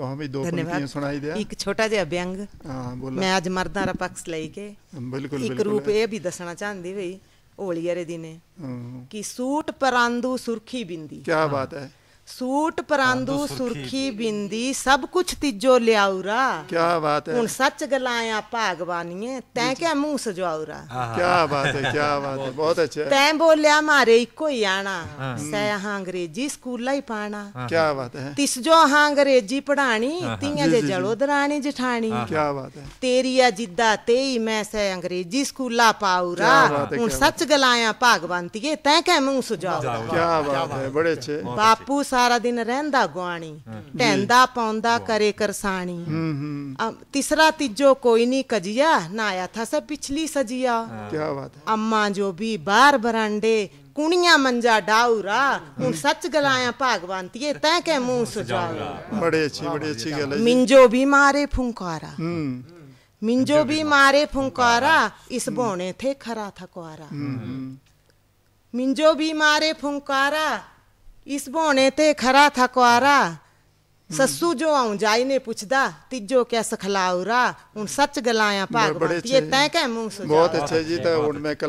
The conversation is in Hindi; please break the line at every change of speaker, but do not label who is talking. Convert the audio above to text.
ਤੋ ਹਮੇ ਦੋ ਪੰਕਤੀਆਂ ਸੁਣਾਈ ਦਿਆ ਇੱਕ
ਛੋਟਾ ਜਿਹਾ ਵਿਅੰਗ ਹਾਂ ਬੋਲ ਮੈਂ ਅੱਜ ਮਰਦਾਂ ਦਾ ਪੱਖ ਲੈ ਕੇ
ਬਿਲਕੁਲ ਬਿਲਕੁਲ ਇੱਕ ਰੂਪ ਇਹ ਵੀ
ਦੱਸਣਾ ਚਾਹੁੰਦੀ ਵਈ ਹੋਲੀਆਰੇ ਆਰੇ ਦਿਨੇ ਕਿ ਸੂਟ ਪਰਾਂਦੂ ਸੁਰਖੀ ਬਿੰਦੀ ਕੀ ਬਾਤ ਹੈ सूट परांदू सुर्खी बिंदी सब कुछ तिजो लियाउरा
क्या बात है हूं
सच गलाया भागवानिए तै क्या मुंह सजाउरा
हाँ, हाँ। क्या बात है क्या बात है बहुत अच्छा तै
बोलिया मारे इको ही आना हाँ। सै अंग्रेजी स्कूला ही पाना क्या बात है तिस जो हां अंग्रेजी पढ़ानी तिया जे जड़ो दरानी जठानी क्या बात है तेरी आ जिद्दा तेई मैं सै अंग्रेजी स्कूला पाउरा हूं सच गलाया भागवंतिए तै क्या मुंह सजाउरा क्या बात है बड़े अच्छे बापू ਸਾਰਾ ਦਿਨ ਰਹਿੰਦਾ ਗਵਾਣੀ ਢੈਂਦਾ ਪਾਉਂਦਾ ਕਰੇ ਕਰਸਾਣੀ तीसरा तीजो कोई नहीं कजिया ना आया था सब पिछली सजिया क्या बात है अम्मा जो भी बार बरांडे कुनिया मंजा डाउरा हूं सच गलाया भगवान तीए तै के मुंह सजाऊ
बड़ी अच्छी बड़ी अच्छी गल है मिंजो
भी मारे फुंकारा मिंजो भी मारे फुंकारा इस बोने थे खरा था मिंजो भी मारे फुंकारा ਇਸ ਬੋਣੇ ਤੇ ਖਰਾ ਥਕਵਾਰਾ ਸੱਸੂ ਜੋ ਆਉਂ ਜਾਈ ਨੇ ਪੁੱਛਦਾ ਤੀਜੋ ਕਿਆ ਸਖਲਾਉਰਾ ਹੁਣ ਸੱਚ ਗਲਾਇਆ ਭਾਗ ਬੰਤੀ ਇਹ ਕਹਿ ਮੂੰਹ ਸੁਜਾ ਬਹੁਤ ਅੱਛਾ ਜੀ ਤਾਂ ਹੁਣ
ਮੈਂ ਕੱਲ